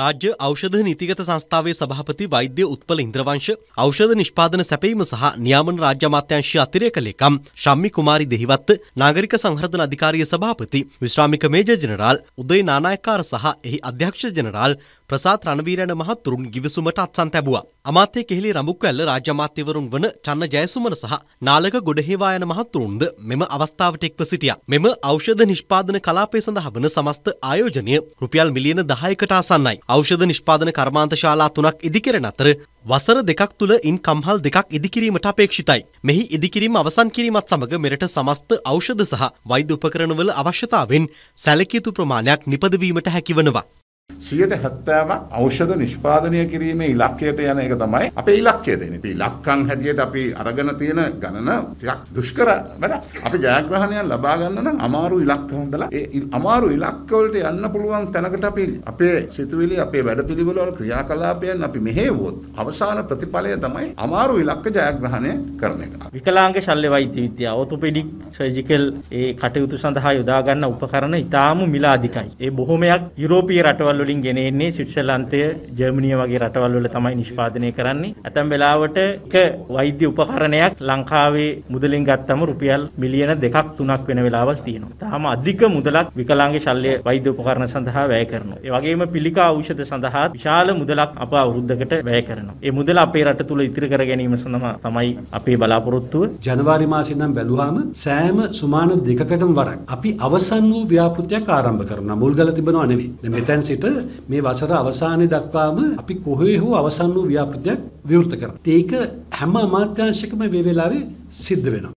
රාජ්‍ය ඖෂධ නීතිගත සංස්ථාවේ සභාපති වෛද්‍ය උත්පල ඉන්ද්‍රවංශ ඖෂධ නිෂ්පාදන සැපයීම සහ නියාමන රාජ්‍ය අමාත්‍යාංශයේ අතිරේක ලේකම් ශම්මි කුමාරි දෙහිවත්ත නාගරික සංහර්ධන අධිකාරිය සභාපති විශ්‍රාමික මේජර් ජෙනරාල් උදේ නානායක්කාර සහ එහි අධ්‍යක්ෂ ජෙනරාල් ප්‍රසාත් රණවීරයන මහතුරුන් ගිවිසුමට අත්සන් තැබුවා. අමාත්‍ය කෙහෙලි රඹුක්වැල්ල රාජ්‍ය අමාත්‍යවරුන් වන චන්න ජයසුමන සහ නාලක ගොඩහේවායන මහතුරුන්ද මෙම අවස්ථාවට එක්ව සිටියා. මෙම ඖෂධ නිෂ්පාදන කලාපය සඳහා වන සමස්ත ආයෝජනය රුපියල් මිලියන 10කට ආසන්නයි. ඖෂධ නිෂ්පාදන කර්මාන්ත ශාලා තුනක් ඉදිකරන අතර වසර දෙකක් තුළ ඉන් කම්හල් දෙකක් ඉදිකිරීමට අපේක්ෂිතයි. මෙහි ඉදිකිරීම අවසන් කිරීමත් සමඟ මෙරට සමස්ත ඖෂධ සහ වෛද්‍ය උපකරණවල අවශ්‍යතාවෙන් සැලකියතු ප්‍රමාණයක් නිපදවීමට හැකිවනවා. සියයට හැත්තෑම ඖෂධ නිෂ්පාදනය කිරීමේ ඉලක්කයට යන එක තමයි අපේ ඉලක්කය දෙන. ඉලක්කම් හැටියට අපි අරගෙන තියෙන ගණන ටිකක් දුෂ්කර වැඩ. අපි ජයග්‍රහණයක් ලබා ගන්න නම් අමාරු ඉලක්ක හොඳලා ඒ අමාරු ඉලක්කවලට යන්න පුළුවන් තැනකට අපි අපේ සිතුවිලි අපේ වැඩපිළිවෙල වල ක්‍රියාකලාපයන් අපි මෙහෙවුවොත් අවසාන ප්‍රතිඵලය තමයි අමාරු ඉලක්ක ජයග්‍රහණය කරන එක. විකලාංග ශල්‍ය වෛද්‍ය විද්‍යාව ඔතොපෙඩික් සර්ජිකල් ඒ කටයුතු සඳහා යොදා ගන්න උපකරණ ඉතාම මිල අධිකයි. ඒ බොහොමයක් යුරෝපීය රටවල රටවල් වලින් ගෙන එන්නේ ස්විට්සර්ලන්තය, ජර්මනිය වගේ රටවල් වල තමයි නිෂ්පාදනය කරන්නේ. ඇතැම් වෙලාවට එක වෛද්‍ය උපකරණයක් ලංකාවේ මුදලින් ගත්තම රුපියල් මිලියන 2ක් 3ක් වෙන වෙලාවල් තියෙනවා. තාම අධික මුදලක් විකලාංග ශල්‍ය වෛද්‍ය උපකරණ සඳහා වැය කරනවා. ඒ වගේම පිළිකා ඖෂධ සඳහා විශාල මුදලක් අප අවුරුද්දකට වැය කරනවා. ඒ මුදල අපේ රට තුල ඉතිරි කර ගැනීම සඳහා තමයි අපේ බලාපොරොත්තුව. ජනවාරි මාසේ ඉඳන් බැලුවාම සෑම සුමාන දෙකකටම වරක් අපි අවසන් වූ ව්‍යාපෘතියක් ආරම්භ කරනවා. මුල්ගල තිබෙනව නෙවෙයි. දැන් මෙතෙන් සිට විදිහට මේ වසර අවසානයේ දක්වාම අපි කොහේ හෝ අවසන් වූ ව්‍යාපෘතියක් විවෘත කරනවා. ඒක හැම අමාත්‍යාංශයකම මේ වෙලාවේ සිද්ධ වෙනවා.